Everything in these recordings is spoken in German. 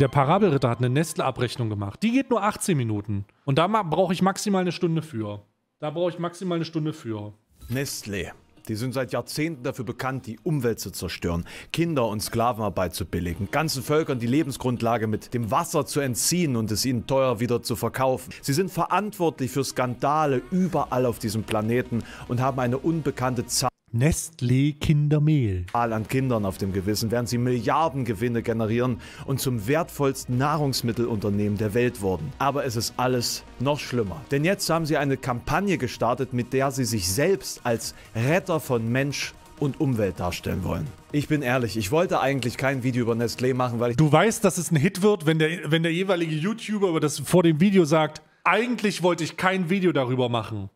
Der Parabelritter hat eine Nestle-Abrechnung gemacht. Die geht nur 18 Minuten. Und da brauche ich maximal eine Stunde für. Da brauche ich maximal eine Stunde für. Nestle. Die sind seit Jahrzehnten dafür bekannt, die Umwelt zu zerstören, Kinder und Sklavenarbeit zu billigen, ganzen Völkern die Lebensgrundlage mit dem Wasser zu entziehen und es ihnen teuer wieder zu verkaufen. Sie sind verantwortlich für Skandale überall auf diesem Planeten und haben eine unbekannte Zahl. Nestlé Kindermehl. An Kindern auf dem Gewissen während sie Milliardengewinne generieren und zum wertvollsten Nahrungsmittelunternehmen der Welt wurden. Aber es ist alles noch schlimmer. Denn jetzt haben sie eine Kampagne gestartet, mit der sie sich selbst als Retter von Mensch und Umwelt darstellen wollen. Ich bin ehrlich, ich wollte eigentlich kein Video über Nestlé machen, weil ich. Du weißt, dass es ein Hit wird, wenn der, wenn der jeweilige YouTuber das vor dem Video sagt, eigentlich wollte ich kein Video darüber machen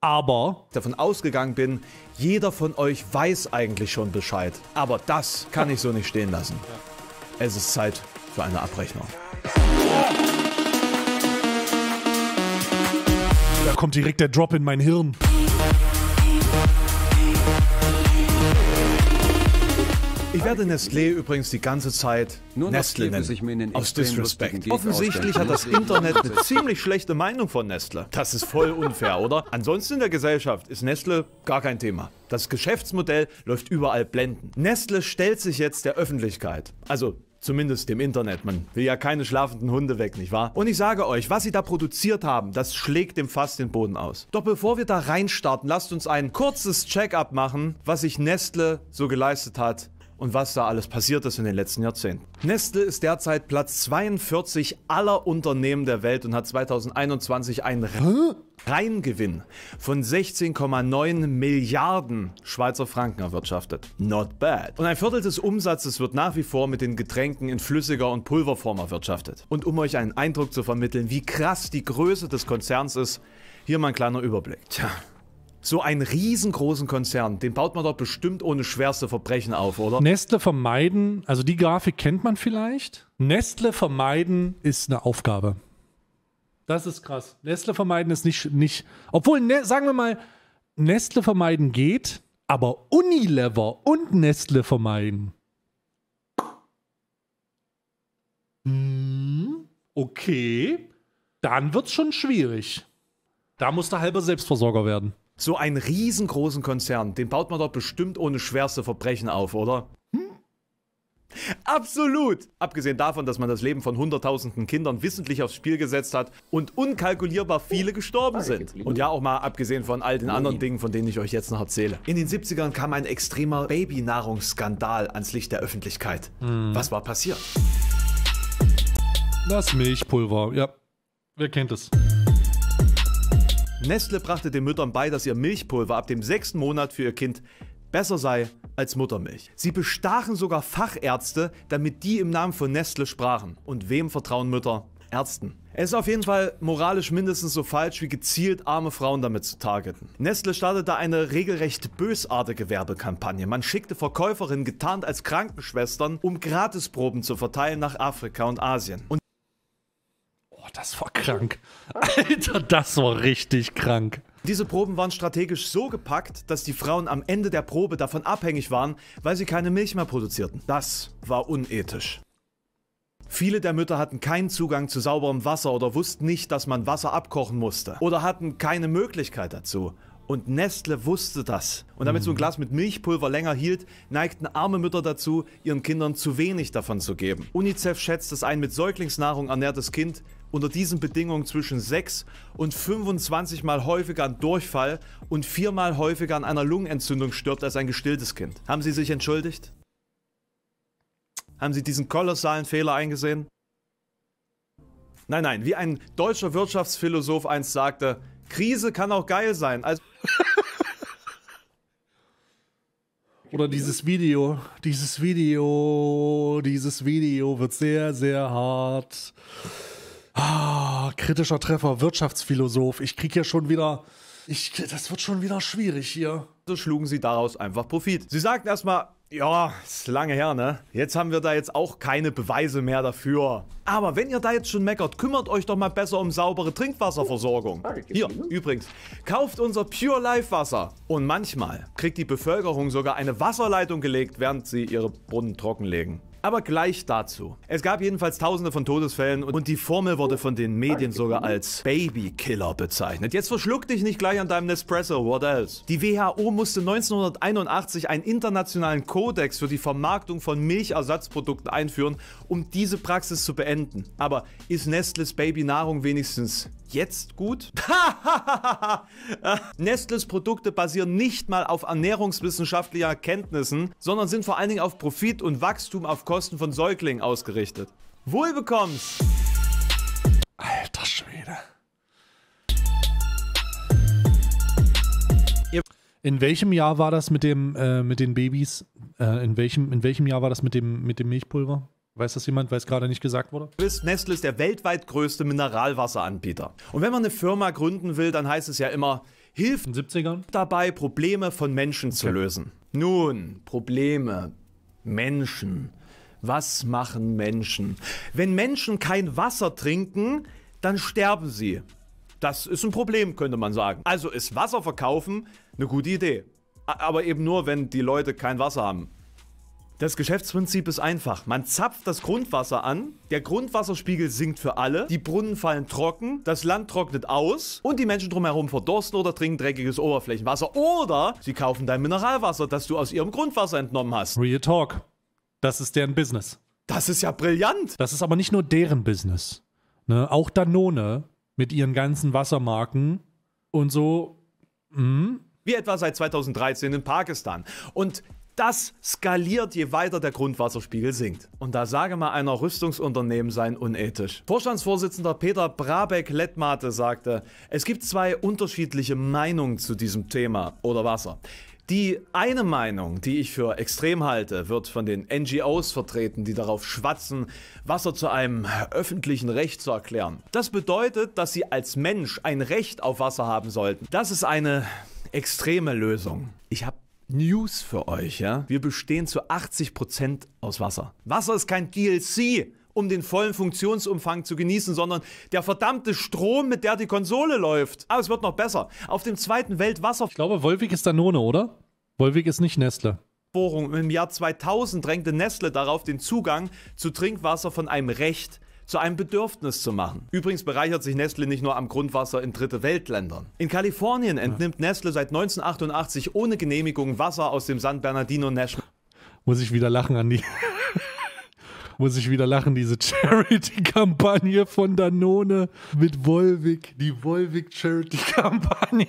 aber davon ausgegangen bin, jeder von euch weiß eigentlich schon Bescheid. Aber das kann ich so nicht stehen lassen. Es ist Zeit für eine Abrechnung. Da kommt direkt der Drop in mein Hirn. Ich werde Nestlé übrigens die ganze Zeit Nur Nestle nennen. Aus Disrespect. Offensichtlich hat das Internet eine ziemlich schlechte Meinung von Nestle. Das ist voll unfair, oder? Ansonsten in der Gesellschaft ist Nestle gar kein Thema. Das Geschäftsmodell läuft überall blenden. Nestle stellt sich jetzt der Öffentlichkeit. Also Zumindest dem Internet. Man will ja keine schlafenden Hunde weg, nicht wahr? Und ich sage euch, was sie da produziert haben, das schlägt dem Fass den Boden aus. Doch bevor wir da reinstarten, lasst uns ein kurzes Check-up machen, was sich Nestle so geleistet hat und was da alles passiert ist in den letzten Jahrzehnten. Nestle ist derzeit Platz 42 aller Unternehmen der Welt und hat 2021 einen Reingewinn von 16,9 Milliarden Schweizer Franken erwirtschaftet. Not bad. Und ein Viertel des Umsatzes wird nach wie vor mit den Getränken in flüssiger und Pulverform erwirtschaftet. Und um euch einen Eindruck zu vermitteln, wie krass die Größe des Konzerns ist, hier mal ein kleiner Überblick. Tja so einen riesengroßen Konzern, den baut man dort bestimmt ohne schwerste Verbrechen auf, oder? Nestle vermeiden, also die Grafik kennt man vielleicht. Nestle vermeiden ist eine Aufgabe. Das ist krass. Nestle vermeiden ist nicht, nicht obwohl, ne, sagen wir mal, Nestle vermeiden geht, aber Unilever und Nestle vermeiden. Hm, okay, dann wird es schon schwierig. Da muss der halber Selbstversorger werden so einen riesengroßen Konzern, den baut man doch bestimmt ohne schwerste Verbrechen auf, oder? Hm? Absolut! Abgesehen davon, dass man das Leben von hunderttausenden Kindern wissentlich aufs Spiel gesetzt hat und unkalkulierbar viele gestorben sind. Und ja, auch mal abgesehen von all den anderen Dingen, von denen ich euch jetzt noch erzähle. In den 70ern kam ein extremer Babynahrungsskandal ans Licht der Öffentlichkeit. Hm. Was war passiert? Das Milchpulver, ja. Wer kennt es? Nestle brachte den Müttern bei, dass ihr Milchpulver ab dem sechsten Monat für ihr Kind besser sei als Muttermilch. Sie bestachen sogar Fachärzte, damit die im Namen von Nestle sprachen. Und wem vertrauen Mütter? Ärzten. Es ist auf jeden Fall moralisch mindestens so falsch, wie gezielt arme Frauen damit zu targeten. Nestle startete eine regelrecht bösartige Werbekampagne. Man schickte Verkäuferinnen getarnt als Krankenschwestern, um Gratisproben zu verteilen nach Afrika und Asien. Und das war krank. Alter, das war richtig krank. Diese Proben waren strategisch so gepackt, dass die Frauen am Ende der Probe davon abhängig waren, weil sie keine Milch mehr produzierten. Das war unethisch. Viele der Mütter hatten keinen Zugang zu sauberem Wasser oder wussten nicht, dass man Wasser abkochen musste oder hatten keine Möglichkeit dazu. Und Nestle wusste das. Und damit so ein mhm. Glas mit Milchpulver länger hielt, neigten arme Mütter dazu, ihren Kindern zu wenig davon zu geben. UNICEF schätzt, dass ein mit Säuglingsnahrung ernährtes Kind unter diesen Bedingungen zwischen 6 und 25 mal häufiger an Durchfall und viermal häufiger an einer Lungenentzündung stirbt als ein gestilltes Kind. Haben Sie sich entschuldigt? Haben Sie diesen kolossalen Fehler eingesehen? Nein, nein, wie ein deutscher Wirtschaftsphilosoph einst sagte, Krise kann auch geil sein. Also Oder dieses Video, dieses Video, dieses Video wird sehr, sehr hart ah, kritischer Treffer, Wirtschaftsphilosoph. Ich krieg hier schon wieder, ich, das wird schon wieder schwierig hier. So schlugen sie daraus einfach Profit. Sie sagten erstmal, ja, ist lange her, ne? Jetzt haben wir da jetzt auch keine Beweise mehr dafür. Aber wenn ihr da jetzt schon meckert, kümmert euch doch mal besser um saubere Trinkwasserversorgung. Hier, übrigens, kauft unser Pure Life Wasser. Und manchmal kriegt die Bevölkerung sogar eine Wasserleitung gelegt, während sie ihre Brunnen trockenlegen. Aber gleich dazu. Es gab jedenfalls tausende von Todesfällen und die Formel wurde von den Medien sogar als Babykiller bezeichnet. Jetzt verschluck dich nicht gleich an deinem Nespresso, what else? Die WHO musste 1981 einen internationalen Kodex für die Vermarktung von Milchersatzprodukten einführen, um diese Praxis zu beenden. Aber ist Nestles Babynahrung wenigstens jetzt gut? Nestles Produkte basieren nicht mal auf ernährungswissenschaftlicher Kenntnissen, sondern sind vor allen Dingen auf Profit und Wachstum auf Kosten von Säuglingen ausgerichtet. Wohlbekommst! Alter Schwede. In welchem Jahr war das mit dem äh, mit den Babys? Äh, in welchem in welchem Jahr war das mit dem mit dem Milchpulver? Weiß das jemand, weil es gerade nicht gesagt wurde? Nestle ist der weltweit größte Mineralwasseranbieter. Und wenn man eine Firma gründen will, dann heißt es ja immer, hilft dabei, Probleme von Menschen okay. zu lösen. Nun, Probleme, Menschen. Was machen Menschen? Wenn Menschen kein Wasser trinken, dann sterben sie. Das ist ein Problem, könnte man sagen. Also ist Wasser verkaufen eine gute Idee. Aber eben nur, wenn die Leute kein Wasser haben. Das Geschäftsprinzip ist einfach. Man zapft das Grundwasser an, der Grundwasserspiegel sinkt für alle, die Brunnen fallen trocken, das Land trocknet aus und die Menschen drumherum verdorsten oder trinken dreckiges Oberflächenwasser oder sie kaufen dein Mineralwasser, das du aus ihrem Grundwasser entnommen hast. Real Talk. Das ist deren Business. Das ist ja brillant. Das ist aber nicht nur deren Business. Ne? Auch Danone mit ihren ganzen Wassermarken und so. Mhm. Wie etwa seit 2013 in Pakistan. Und das skaliert, je weiter der Grundwasserspiegel sinkt. Und da sage mal einer, Rüstungsunternehmen sein unethisch. Vorstandsvorsitzender Peter Brabeck-Lettmate sagte, es gibt zwei unterschiedliche Meinungen zu diesem Thema oder Wasser. Die eine Meinung, die ich für extrem halte, wird von den NGOs vertreten, die darauf schwatzen, Wasser zu einem öffentlichen Recht zu erklären. Das bedeutet, dass sie als Mensch ein Recht auf Wasser haben sollten. Das ist eine extreme Lösung. Ich habe News für euch, ja? Wir bestehen zu 80% aus Wasser. Wasser ist kein DLC, um den vollen Funktionsumfang zu genießen, sondern der verdammte Strom, mit der die Konsole läuft. Aber es wird noch besser. Auf dem zweiten Weltwasser... Ich glaube, Wolwig ist Danone, oder? Wolwig ist nicht Nestle. Bohrung. Im Jahr 2000 drängte Nestle darauf, den Zugang zu Trinkwasser von einem Recht zu zu einem Bedürfnis zu machen. Übrigens bereichert sich Nestle nicht nur am Grundwasser in dritte Weltländern. In Kalifornien entnimmt Nestle seit 1988 ohne Genehmigung Wasser aus dem San Bernardino National. Muss ich wieder lachen an die muss ich wieder lachen, diese Charity-Kampagne von Danone mit Volvic, die Volvic Charity-Kampagne.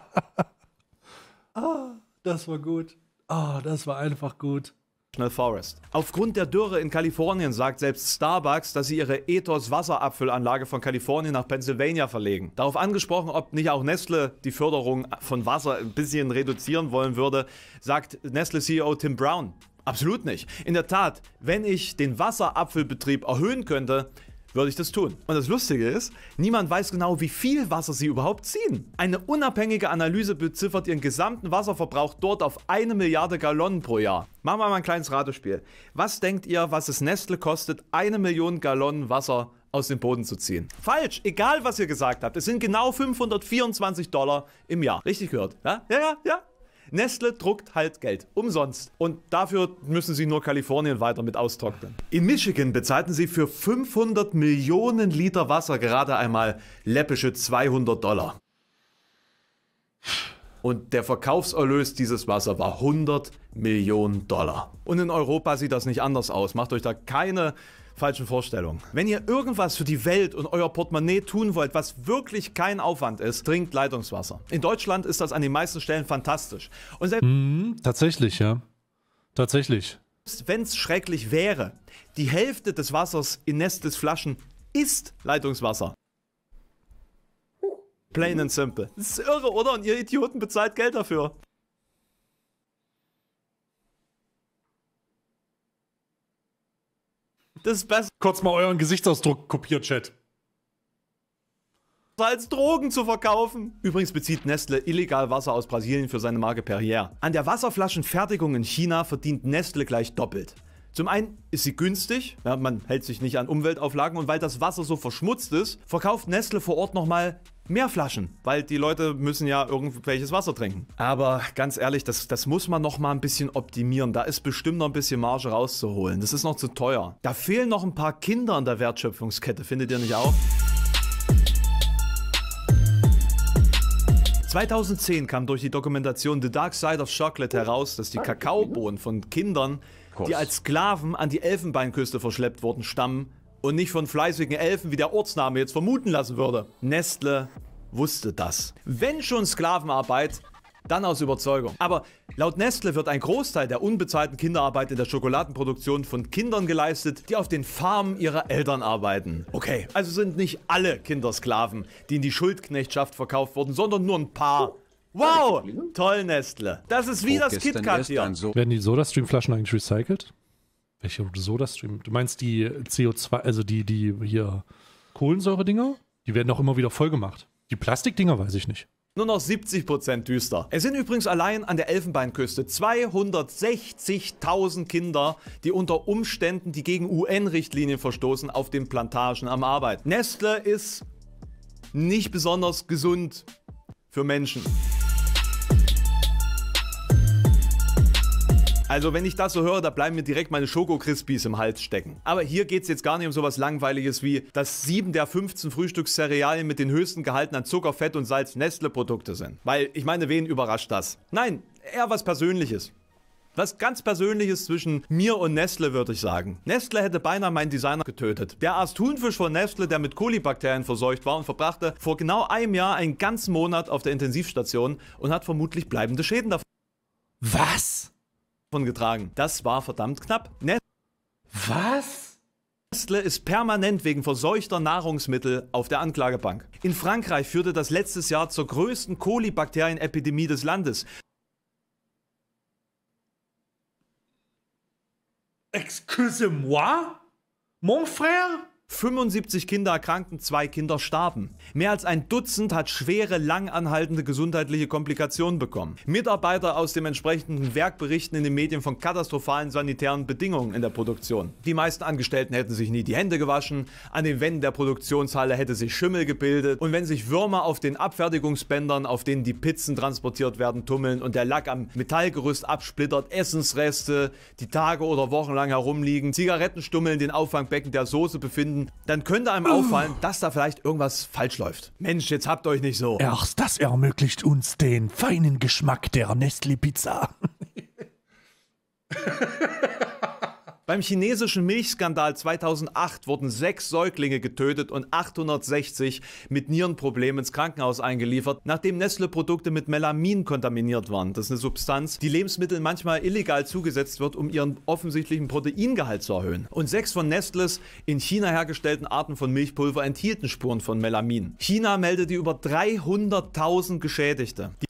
ah, das war gut. Ah, das war einfach gut. National Forest. Aufgrund der Dürre in Kalifornien sagt selbst Starbucks, dass sie ihre Ethos Wasserabfüllanlage von Kalifornien nach Pennsylvania verlegen. Darauf angesprochen, ob nicht auch Nestle die Förderung von Wasser ein bisschen reduzieren wollen würde, sagt Nestle CEO Tim Brown. Absolut nicht. In der Tat, wenn ich den Wasserabfüllbetrieb erhöhen könnte, würde ich das tun. Und das Lustige ist, niemand weiß genau, wie viel Wasser sie überhaupt ziehen. Eine unabhängige Analyse beziffert ihren gesamten Wasserverbrauch dort auf eine Milliarde Gallonen pro Jahr. Machen wir mal ein kleines Ratespiel. Was denkt ihr, was es Nestle kostet, eine Million Gallonen Wasser aus dem Boden zu ziehen. Falsch, egal was ihr gesagt habt. Es sind genau 524 Dollar im Jahr. Richtig gehört. Ja, ja, ja. ja. Nestle druckt halt Geld. Umsonst. Und dafür müssen sie nur Kalifornien weiter mit austrocknen. In Michigan bezahlten sie für 500 Millionen Liter Wasser gerade einmal läppische 200 Dollar. Und der Verkaufserlös dieses Wasser war 100 Millionen Dollar. Und in Europa sieht das nicht anders aus. Macht euch da keine falschen Vorstellung. Wenn ihr irgendwas für die Welt und euer Portemonnaie tun wollt, was wirklich kein Aufwand ist, trinkt Leitungswasser. In Deutschland ist das an den meisten Stellen fantastisch. Und selbst mm, tatsächlich, ja. Tatsächlich. Wenn es schrecklich wäre, die Hälfte des Wassers in Nestles Flaschen ist Leitungswasser. Plain and simple. Das ist irre, oder? Und ihr Idioten bezahlt Geld dafür. Das ist besser. Kurz mal euren Gesichtsausdruck kopiert, Chat. Als Drogen zu verkaufen. Übrigens bezieht Nestle illegal Wasser aus Brasilien für seine Marke Perrier. An der Wasserflaschenfertigung in China verdient Nestle gleich doppelt. Zum einen ist sie günstig, ja, man hält sich nicht an Umweltauflagen und weil das Wasser so verschmutzt ist, verkauft Nestle vor Ort nochmal mehr Flaschen, weil die Leute müssen ja irgendwelches Wasser trinken. Aber ganz ehrlich, das, das muss man noch mal ein bisschen optimieren. Da ist bestimmt noch ein bisschen Marge rauszuholen. Das ist noch zu teuer. Da fehlen noch ein paar Kinder in der Wertschöpfungskette, findet ihr nicht auch? 2010 kam durch die Dokumentation The Dark Side of Chocolate heraus, dass die Kakaobohnen von Kindern die als Sklaven an die Elfenbeinküste verschleppt wurden, stammen und nicht von fleißigen Elfen, wie der Ortsname jetzt vermuten lassen würde. Nestle wusste das. Wenn schon Sklavenarbeit, dann aus Überzeugung. Aber laut Nestle wird ein Großteil der unbezahlten Kinderarbeit in der Schokoladenproduktion von Kindern geleistet, die auf den Farmen ihrer Eltern arbeiten. Okay, also sind nicht alle Kinder Sklaven, die in die Schuldknechtschaft verkauft wurden, sondern nur ein paar. Wow, toll, Nestle. Das ist wie oh, das KitKat hier. So Werden die sodastream flaschen eigentlich recycelt? Welche Sodastream? Du meinst die CO2, also die, die hier Kohlensäure-Dinger? Die werden auch immer wieder vollgemacht. Die Plastikdinger weiß ich nicht. Nur noch 70% düster. Es sind übrigens allein an der Elfenbeinküste 260.000 Kinder, die unter Umständen, die gegen UN-Richtlinien verstoßen, auf den Plantagen am Arbeit. Nestle ist nicht besonders gesund für Menschen. Also wenn ich das so höre, da bleiben mir direkt meine Schoko Crispies im Hals stecken. Aber hier geht es jetzt gar nicht um sowas Langweiliges wie, dass 7 der 15 Frühstückscerealien mit den höchsten Gehalten an Zucker, Fett und Salz Nestle-Produkte sind. Weil, ich meine, wen überrascht das? Nein, eher was Persönliches. Was ganz Persönliches zwischen mir und Nestle, würde ich sagen. Nestle hätte beinahe meinen Designer getötet. Der aß Thunfisch von Nestle, der mit Kolibakterien verseucht war und verbrachte vor genau einem Jahr einen ganzen Monat auf der Intensivstation und hat vermutlich bleibende Schäden davon. Was? von getragen. Das war verdammt knapp. Net Was? Nestle ist permanent wegen verseuchter Nahrungsmittel auf der Anklagebank. In Frankreich führte das letztes Jahr zur größten Kolibakterienepidemie des Landes. Excusez-moi, mon frère? 75 Kinder erkrankten, zwei Kinder starben. Mehr als ein Dutzend hat schwere, langanhaltende gesundheitliche Komplikationen bekommen. Mitarbeiter aus dem entsprechenden Werk berichten in den Medien von katastrophalen sanitären Bedingungen in der Produktion. Die meisten Angestellten hätten sich nie die Hände gewaschen, an den Wänden der Produktionshalle hätte sich Schimmel gebildet und wenn sich Würmer auf den Abfertigungsbändern, auf denen die Pizzen transportiert werden, tummeln und der Lack am Metallgerüst absplittert, Essensreste, die Tage oder Wochen lang herumliegen, Zigarettenstummeln, den Auffangbecken der Soße befinden, finden, dann könnte einem auffallen, dass da vielleicht irgendwas falsch läuft. Mensch, jetzt habt euch nicht so. Erst das ermöglicht uns den feinen Geschmack der Nestle-Pizza. Beim chinesischen Milchskandal 2008 wurden sechs Säuglinge getötet und 860 mit Nierenproblemen ins Krankenhaus eingeliefert, nachdem Nestle-Produkte mit Melamin kontaminiert waren. Das ist eine Substanz, die Lebensmitteln manchmal illegal zugesetzt wird, um ihren offensichtlichen Proteingehalt zu erhöhen. Und sechs von Nestles in China hergestellten Arten von Milchpulver enthielten Spuren von Melamin. China meldete über 300.000 Geschädigte. Die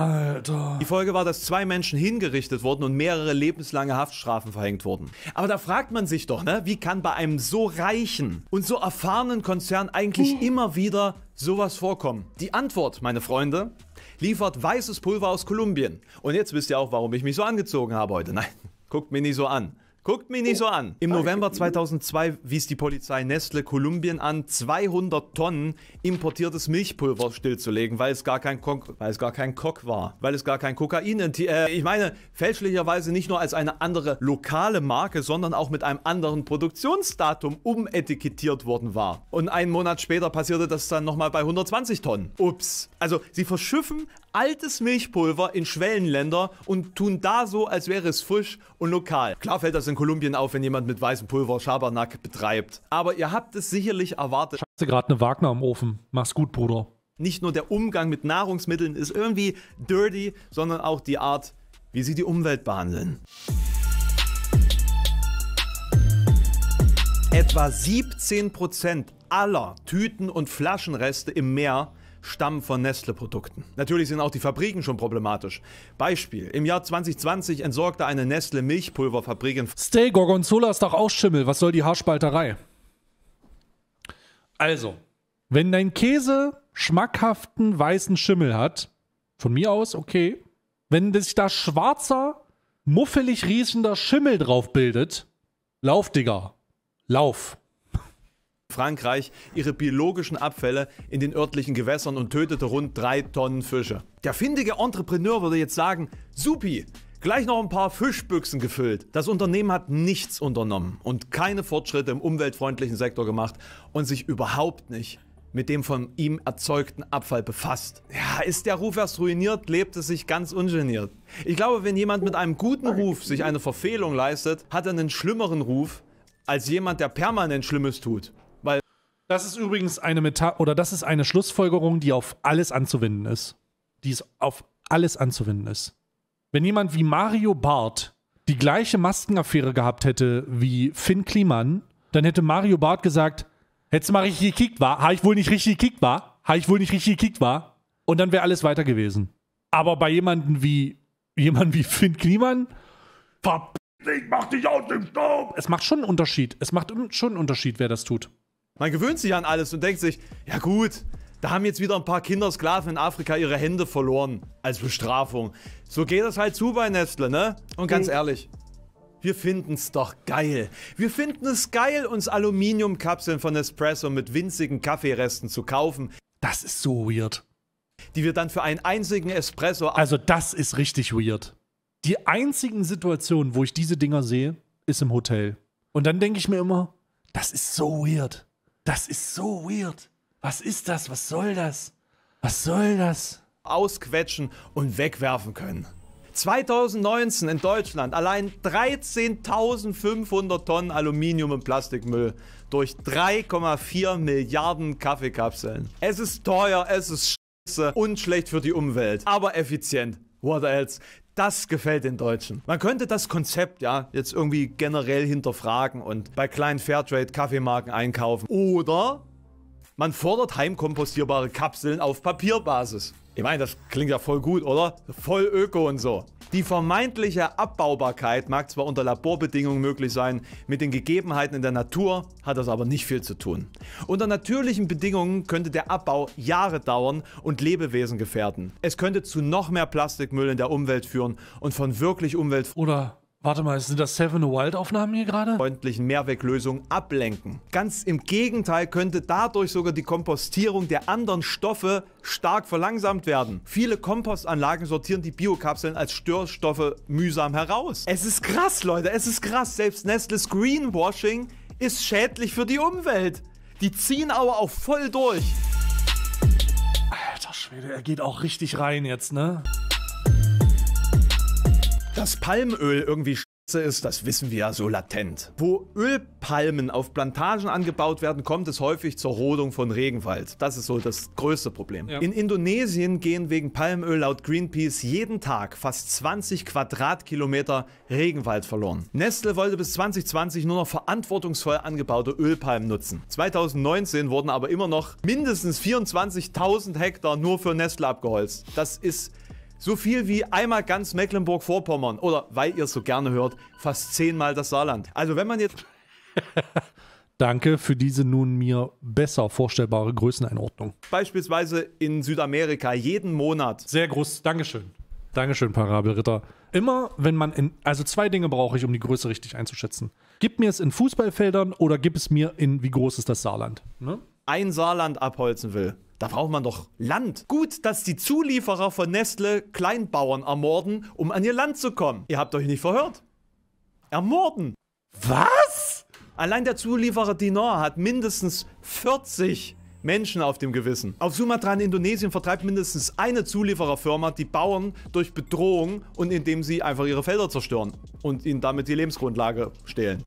Alter. Die Folge war, dass zwei Menschen hingerichtet wurden und mehrere lebenslange Haftstrafen verhängt wurden. Aber da fragt man sich doch, ne, wie kann bei einem so reichen und so erfahrenen Konzern eigentlich uh. immer wieder sowas vorkommen? Die Antwort, meine Freunde, liefert weißes Pulver aus Kolumbien. Und jetzt wisst ihr auch, warum ich mich so angezogen habe heute. Nein, guckt mir nicht so an. Guckt mich nicht so an. Im November 2002 wies die Polizei Nestle Kolumbien an, 200 Tonnen importiertes Milchpulver stillzulegen, weil es gar kein, Kok, weil es gar kein Kock war, weil es gar kein Kokain äh, Ich meine, fälschlicherweise nicht nur als eine andere lokale Marke, sondern auch mit einem anderen Produktionsdatum umetikettiert worden war. Und einen Monat später passierte das dann nochmal bei 120 Tonnen. Ups. Also, sie verschiffen altes Milchpulver in Schwellenländer und tun da so, als wäre es frisch und lokal. Klar fällt das in Kolumbien auf, wenn jemand mit weißem Pulver Schabernack betreibt. Aber ihr habt es sicherlich erwartet. Scheiße, gerade eine Wagner im Ofen. Mach's gut, Bruder. Nicht nur der Umgang mit Nahrungsmitteln ist irgendwie dirty, sondern auch die Art, wie sie die Umwelt behandeln. Etwa 17% aller Tüten und Flaschenreste im Meer stammen von Nestle-Produkten. Natürlich sind auch die Fabriken schon problematisch. Beispiel, im Jahr 2020 entsorgte eine Nestle-Milchpulverfabrik in... Stay, Gorgonzola ist doch auch Schimmel, was soll die Haarspalterei? Also, wenn dein Käse schmackhaften weißen Schimmel hat, von mir aus okay, wenn sich da schwarzer, muffelig riechender Schimmel drauf bildet, lauf, Digga, lauf. Frankreich ihre biologischen Abfälle in den örtlichen Gewässern und tötete rund drei Tonnen Fische. Der findige Entrepreneur würde jetzt sagen, supi, gleich noch ein paar Fischbüchsen gefüllt. Das Unternehmen hat nichts unternommen und keine Fortschritte im umweltfreundlichen Sektor gemacht und sich überhaupt nicht mit dem von ihm erzeugten Abfall befasst. Ja, ist der Ruf erst ruiniert, lebt es sich ganz ungeniert. Ich glaube, wenn jemand mit einem guten Ruf sich eine Verfehlung leistet, hat er einen schlimmeren Ruf als jemand, der permanent Schlimmes tut. Das ist übrigens eine Meta oder das ist eine Schlussfolgerung, die auf alles anzuwenden ist. Die ist auf alles anzuwenden ist. Wenn jemand wie Mario Barth die gleiche Maskenaffäre gehabt hätte wie Finn Kliman, dann hätte Mario Barth gesagt, hättest du mal richtig gekickt war, ha ich wohl nicht richtig gekickt war, ha ich wohl nicht richtig gekickt war und dann wäre alles weiter gewesen. Aber bei jemandem wie jemand wie Finn Kliman, verpiss dich, mach dich aus dem Staub. Es macht schon einen Unterschied. Es macht schon einen Unterschied, wer das tut. Man gewöhnt sich an alles und denkt sich, ja gut, da haben jetzt wieder ein paar Kindersklaven in Afrika ihre Hände verloren als Bestrafung. So geht das halt zu bei Nestle, ne? Und ganz mhm. ehrlich, wir finden es doch geil. Wir finden es geil, uns Aluminiumkapseln von Espresso mit winzigen Kaffeeresten zu kaufen. Das ist so weird. Die wir dann für einen einzigen Espresso. Also, das ist richtig weird. Die einzigen Situationen, wo ich diese Dinger sehe, ist im Hotel. Und dann denke ich mir immer, das ist so weird. Das ist so weird. Was ist das? Was soll das? Was soll das? Ausquetschen und wegwerfen können. 2019 in Deutschland allein 13.500 Tonnen Aluminium und Plastikmüll durch 3,4 Milliarden Kaffeekapseln. Es ist teuer, es ist scheiße und schlecht für die Umwelt, aber effizient. What else? Das gefällt den Deutschen. Man könnte das Konzept ja jetzt irgendwie generell hinterfragen und bei kleinen Fairtrade-Kaffeemarken einkaufen. Oder man fordert heimkompostierbare Kapseln auf Papierbasis. Ich meine, das klingt ja voll gut, oder? Voll öko und so. Die vermeintliche Abbaubarkeit mag zwar unter Laborbedingungen möglich sein, mit den Gegebenheiten in der Natur hat das aber nicht viel zu tun. Unter natürlichen Bedingungen könnte der Abbau Jahre dauern und Lebewesen gefährden. Es könnte zu noch mehr Plastikmüll in der Umwelt führen und von wirklich Umwelt... Oder Warte mal, sind das Seven Wild Aufnahmen hier gerade? Freundlichen Mehrweglösung ablenken. Ganz im Gegenteil könnte dadurch sogar die Kompostierung der anderen Stoffe stark verlangsamt werden. Viele Kompostanlagen sortieren die Biokapseln als Störstoffe mühsam heraus. Es ist krass, Leute, es ist krass. Selbst Nestles Greenwashing ist schädlich für die Umwelt. Die ziehen aber auch voll durch. Alter Schwede, er geht auch richtig rein jetzt, ne? Dass Palmöl irgendwie scheiße ist, das wissen wir ja so latent. Wo Ölpalmen auf Plantagen angebaut werden, kommt es häufig zur Rodung von Regenwald. Das ist so das größte Problem. Ja. In Indonesien gehen wegen Palmöl laut Greenpeace jeden Tag fast 20 Quadratkilometer Regenwald verloren. Nestle wollte bis 2020 nur noch verantwortungsvoll angebaute Ölpalmen nutzen. 2019 wurden aber immer noch mindestens 24.000 Hektar nur für Nestle abgeholzt. Das ist so viel wie einmal ganz Mecklenburg-Vorpommern. Oder, weil ihr es so gerne hört, fast zehnmal das Saarland. Also wenn man jetzt... Danke für diese nun mir besser vorstellbare Größeneinordnung. Beispielsweise in Südamerika jeden Monat. Sehr groß. Dankeschön. Dankeschön, Parabelritter. Immer, wenn man in. Also zwei Dinge brauche ich, um die Größe richtig einzuschätzen. Gib mir es in Fußballfeldern oder gib es mir in, wie groß ist das Saarland? Ne? Ein Saarland abholzen will. Da braucht man doch Land. Gut, dass die Zulieferer von Nestle Kleinbauern ermorden, um an ihr Land zu kommen. Ihr habt euch nicht verhört. Ermorden. Was? Allein der Zulieferer Dinor hat mindestens 40 Menschen auf dem Gewissen. Auf Sumatra in Indonesien vertreibt mindestens eine Zuliefererfirma die Bauern durch Bedrohung und indem sie einfach ihre Felder zerstören und ihnen damit die Lebensgrundlage stehlen.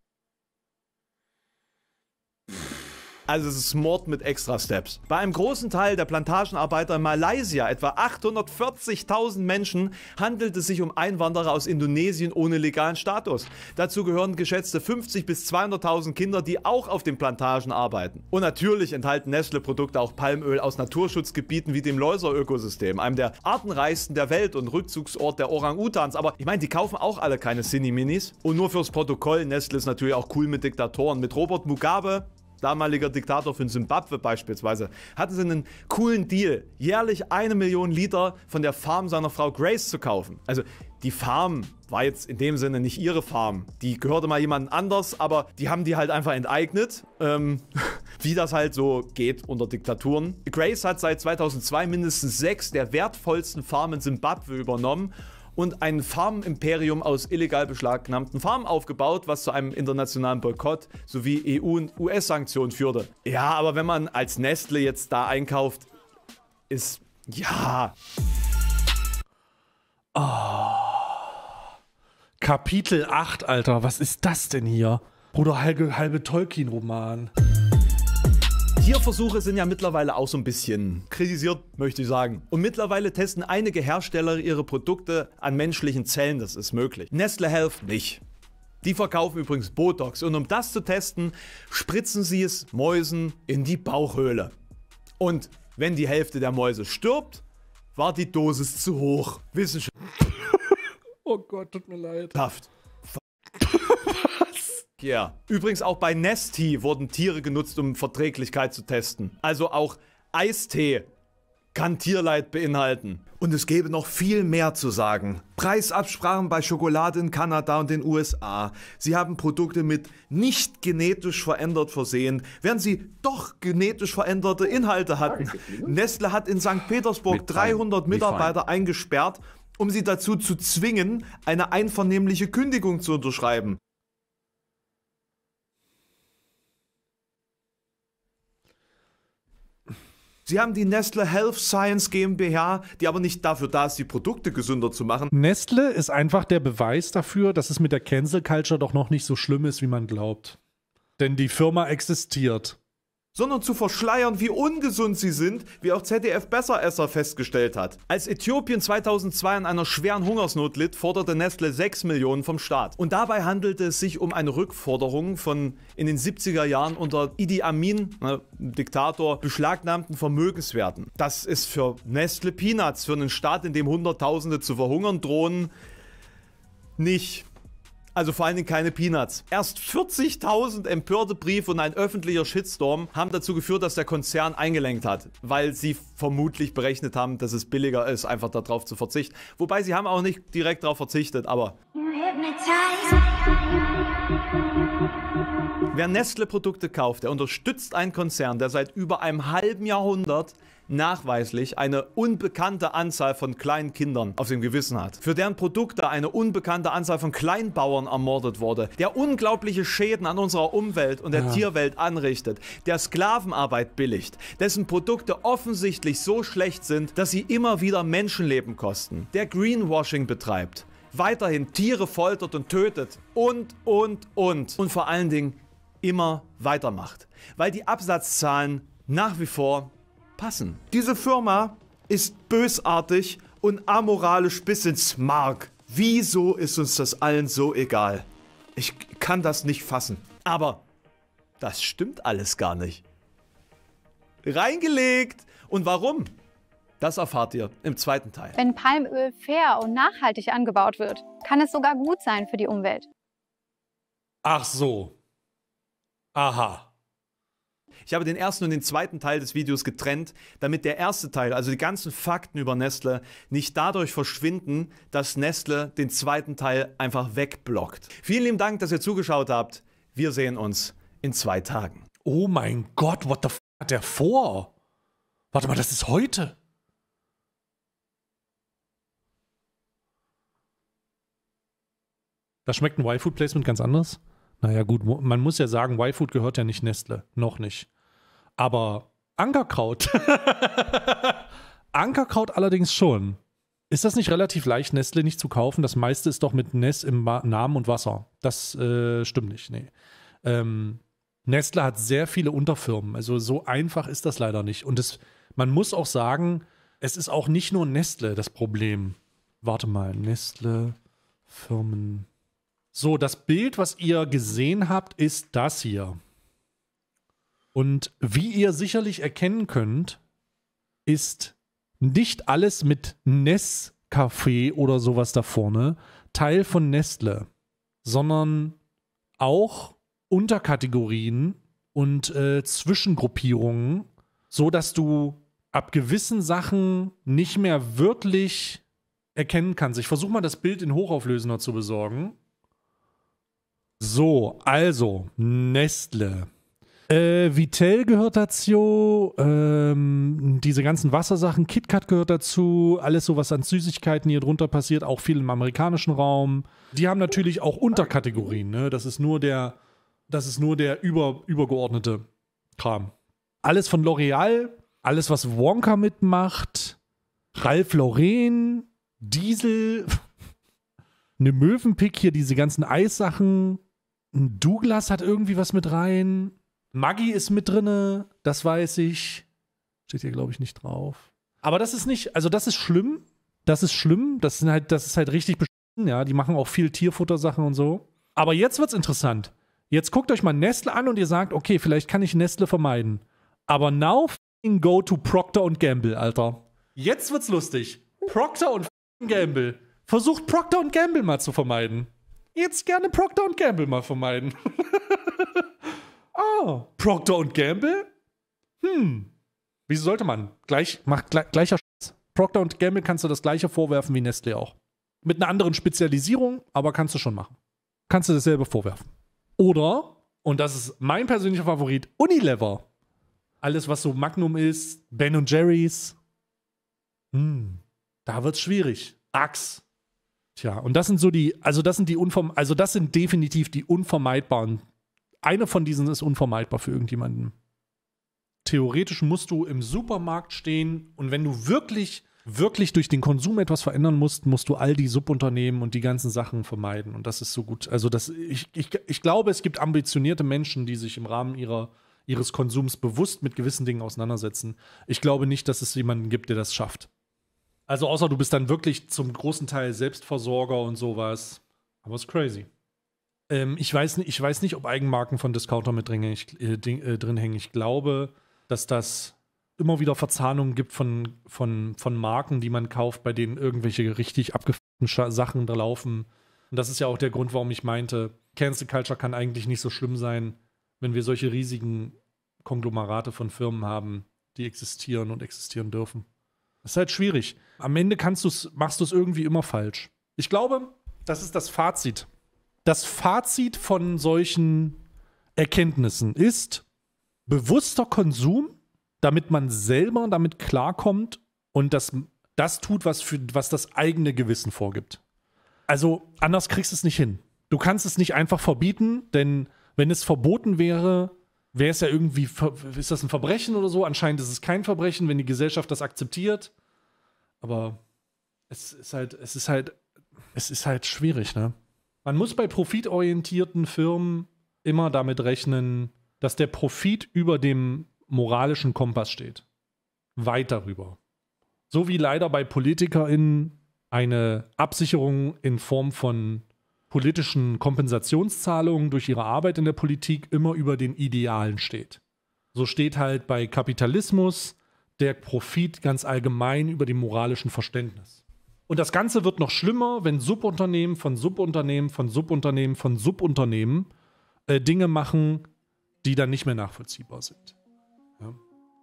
Also es ist Mord mit extra Steps. Bei einem großen Teil der Plantagenarbeiter in Malaysia, etwa 840.000 Menschen, handelt es sich um Einwanderer aus Indonesien ohne legalen Status. Dazu gehören geschätzte 50 bis 200.000 Kinder, die auch auf den Plantagen arbeiten. Und natürlich enthalten Nestle-Produkte auch Palmöl aus Naturschutzgebieten wie dem Läuser-Ökosystem, einem der artenreichsten der Welt und Rückzugsort der Orang-Utans. Aber ich meine, die kaufen auch alle keine Cine-Minis. Und nur fürs Protokoll, Nestle ist natürlich auch cool mit Diktatoren. Mit Robert Mugabe damaliger Diktator von Simbabwe beispielsweise, hatte sie einen coolen Deal, jährlich eine Million Liter von der Farm seiner Frau Grace zu kaufen. Also die Farm war jetzt in dem Sinne nicht ihre Farm. Die gehörte mal jemand anders, aber die haben die halt einfach enteignet. Ähm, wie das halt so geht unter Diktaturen. Grace hat seit 2002 mindestens sechs der wertvollsten Farmen in Simbabwe übernommen und ein Farmimperium aus illegal beschlagnahmten Farmen aufgebaut, was zu einem internationalen Boykott sowie EU- und US-Sanktionen führte. Ja, aber wenn man als Nestle jetzt da einkauft, ist ja. Oh. Kapitel 8, Alter, was ist das denn hier? Bruder, halbe, halbe Tolkien-Roman. Tierversuche sind ja mittlerweile auch so ein bisschen kritisiert, möchte ich sagen. Und mittlerweile testen einige Hersteller ihre Produkte an menschlichen Zellen, das ist möglich. Nestle Health nicht. Die verkaufen übrigens Botox und um das zu testen, spritzen sie es Mäusen in die Bauchhöhle. Und wenn die Hälfte der Mäuse stirbt, war die Dosis zu hoch. Wissenschaft. Oh Gott, tut mir leid. Haft. Yeah. Übrigens auch bei Nesti wurden Tiere genutzt, um Verträglichkeit zu testen. Also auch Eistee kann Tierleid beinhalten. Und es gäbe noch viel mehr zu sagen. Preisabsprachen bei Schokolade in Kanada und den USA. Sie haben Produkte mit nicht genetisch verändert versehen, während sie doch genetisch veränderte Inhalte hatten. Nestle hat in St. Petersburg mit 300 Mitarbeiter eingesperrt, um sie dazu zu zwingen, eine einvernehmliche Kündigung zu unterschreiben. Sie haben die Nestle Health Science GmbH, die aber nicht dafür da ist, die Produkte gesünder zu machen. Nestle ist einfach der Beweis dafür, dass es mit der Cancel Culture doch noch nicht so schlimm ist, wie man glaubt. Denn die Firma existiert sondern zu verschleiern, wie ungesund sie sind, wie auch ZDF Besseresser festgestellt hat. Als Äthiopien 2002 an einer schweren Hungersnot litt, forderte Nestle 6 Millionen vom Staat. Und dabei handelte es sich um eine Rückforderung von in den 70er Jahren unter Idi Amin, ne, Diktator, beschlagnahmten Vermögenswerten. Das ist für Nestle Peanuts, für einen Staat, in dem Hunderttausende zu verhungern drohen, nicht. Also vor allen Dingen keine Peanuts. Erst 40.000 empörte Briefe und ein öffentlicher Shitstorm haben dazu geführt, dass der Konzern eingelenkt hat, weil sie vermutlich berechnet haben, dass es billiger ist, einfach darauf zu verzichten. Wobei sie haben auch nicht direkt darauf verzichtet, aber... Wer Nestle-Produkte kauft, der unterstützt einen Konzern, der seit über einem halben Jahrhundert nachweislich eine unbekannte Anzahl von kleinen Kindern auf dem Gewissen hat, für deren Produkte eine unbekannte Anzahl von Kleinbauern ermordet wurde, der unglaubliche Schäden an unserer Umwelt und der ja. Tierwelt anrichtet, der Sklavenarbeit billigt, dessen Produkte offensichtlich so schlecht sind, dass sie immer wieder Menschenleben kosten, der Greenwashing betreibt, weiterhin Tiere foltert und tötet und, und, und. Und vor allen Dingen immer weitermacht. Weil die Absatzzahlen nach wie vor passen. Diese Firma ist bösartig und amoralisch bis ins Mark. Wieso ist uns das allen so egal? Ich kann das nicht fassen. Aber das stimmt alles gar nicht. Reingelegt. Und warum? Das erfahrt ihr im zweiten Teil. Wenn Palmöl fair und nachhaltig angebaut wird, kann es sogar gut sein für die Umwelt. Ach so. Aha. Ich habe den ersten und den zweiten Teil des Videos getrennt, damit der erste Teil, also die ganzen Fakten über Nestle, nicht dadurch verschwinden, dass Nestle den zweiten Teil einfach wegblockt. Vielen lieben Dank, dass ihr zugeschaut habt. Wir sehen uns in zwei Tagen. Oh mein Gott, what the f hat der vor? Warte mal, das ist heute. Da schmeckt ein Y-Food-Placement ganz anders. Naja, gut, man muss ja sagen, Y-Food gehört ja nicht Nestle. Noch nicht. Aber Ankerkraut. Ankerkraut allerdings schon. Ist das nicht relativ leicht, Nestle nicht zu kaufen? Das meiste ist doch mit Ness im Namen und Wasser. Das äh, stimmt nicht, nee. Ähm, Nestle hat sehr viele Unterfirmen. Also so einfach ist das leider nicht. Und es, man muss auch sagen, es ist auch nicht nur Nestle das Problem. Warte mal, Nestle Firmen. So, das Bild, was ihr gesehen habt, ist das hier. Und wie ihr sicherlich erkennen könnt, ist nicht alles mit Nescafé oder sowas da vorne Teil von Nestle, sondern auch Unterkategorien und äh, Zwischengruppierungen, so dass du ab gewissen Sachen nicht mehr wirklich erkennen kannst. Ich versuche mal das Bild in hochauflösender zu besorgen. So, also, Nestle. Äh, Vitell gehört dazu, ähm, diese ganzen Wassersachen, KitKat gehört dazu, alles so, was an Süßigkeiten hier drunter passiert, auch viel im amerikanischen Raum. Die haben natürlich auch Unterkategorien, ne? Das ist nur der, das ist nur der über, übergeordnete Kram. Alles von L'Oreal, alles, was Wonka mitmacht, Ralf Lauren, Diesel, eine Möwenpick hier, diese ganzen Eissachen, Douglas hat irgendwie was mit rein. Maggie ist mit drinne, das weiß ich. Steht hier, glaube ich, nicht drauf. Aber das ist nicht, also das ist schlimm. Das ist schlimm. Das, sind halt, das ist halt richtig beschissen, ja. Die machen auch viel Tierfuttersachen und so. Aber jetzt wird's interessant. Jetzt guckt euch mal Nestle an und ihr sagt, okay, vielleicht kann ich Nestle vermeiden. Aber now f***ing go to Procter und Gamble, Alter. Jetzt wird's lustig. Procter und f***ing Gamble. Versucht Procter und Gamble mal zu vermeiden jetzt gerne Procter und Gamble mal vermeiden. oh, Procter und Gamble? Hm. Wieso sollte man? Gleich, macht gleich, gleicher Scheiß. Procter und Gamble kannst du das gleiche vorwerfen wie Nestle auch. Mit einer anderen Spezialisierung, aber kannst du schon machen. Kannst du dasselbe vorwerfen. Oder, und das ist mein persönlicher Favorit, Unilever. Alles, was so Magnum ist, Ben und Jerry's. Hm, da wird's schwierig. Axe. Tja, und das sind so die, also das sind die unverm, also das sind definitiv die unvermeidbaren. Eine von diesen ist unvermeidbar für irgendjemanden. Theoretisch musst du im Supermarkt stehen und wenn du wirklich, wirklich durch den Konsum etwas verändern musst, musst du all die Subunternehmen und die ganzen Sachen vermeiden. Und das ist so gut. Also das, ich, ich, ich glaube, es gibt ambitionierte Menschen, die sich im Rahmen ihrer, ihres Konsums bewusst mit gewissen Dingen auseinandersetzen. Ich glaube nicht, dass es jemanden gibt, der das schafft. Also außer du bist dann wirklich zum großen Teil Selbstversorger und sowas. Aber es ist crazy. Ähm, ich, weiß, ich weiß nicht, ob Eigenmarken von Discounter mit drin, äh, äh, drin hängen. Ich glaube, dass das immer wieder Verzahnungen gibt von, von, von Marken, die man kauft, bei denen irgendwelche richtig abgefuckten Sachen da laufen. Und das ist ja auch der Grund, warum ich meinte, Cancel Culture kann eigentlich nicht so schlimm sein, wenn wir solche riesigen Konglomerate von Firmen haben, die existieren und existieren dürfen. Das ist halt schwierig. Am Ende kannst du's, machst du es irgendwie immer falsch. Ich glaube, das ist das Fazit. Das Fazit von solchen Erkenntnissen ist bewusster Konsum, damit man selber damit klarkommt und das, das tut, was, für, was das eigene Gewissen vorgibt. Also anders kriegst du es nicht hin. Du kannst es nicht einfach verbieten, denn wenn es verboten wäre, wäre es ja irgendwie, ist das ein Verbrechen oder so? Anscheinend ist es kein Verbrechen, wenn die Gesellschaft das akzeptiert. Aber es ist halt, es ist halt, es ist halt schwierig, ne? Man muss bei profitorientierten Firmen immer damit rechnen, dass der Profit über dem moralischen Kompass steht. Weit darüber. So wie leider bei PolitikerInnen eine Absicherung in Form von politischen Kompensationszahlungen durch ihre Arbeit in der Politik immer über den Idealen steht. So steht halt bei Kapitalismus der Profit ganz allgemein über dem moralischen Verständnis. Und das Ganze wird noch schlimmer, wenn Subunternehmen von Subunternehmen von Subunternehmen von Subunternehmen äh, Dinge machen, die dann nicht mehr nachvollziehbar sind. Ja.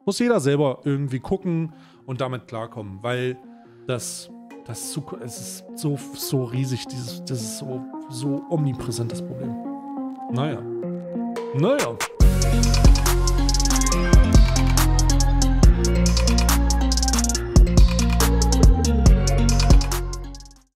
Muss jeder selber irgendwie gucken und damit klarkommen, weil das das ist, zu, es ist so, so riesig, dieses, das ist so, so omnipräsent, das Problem. Naja. Naja.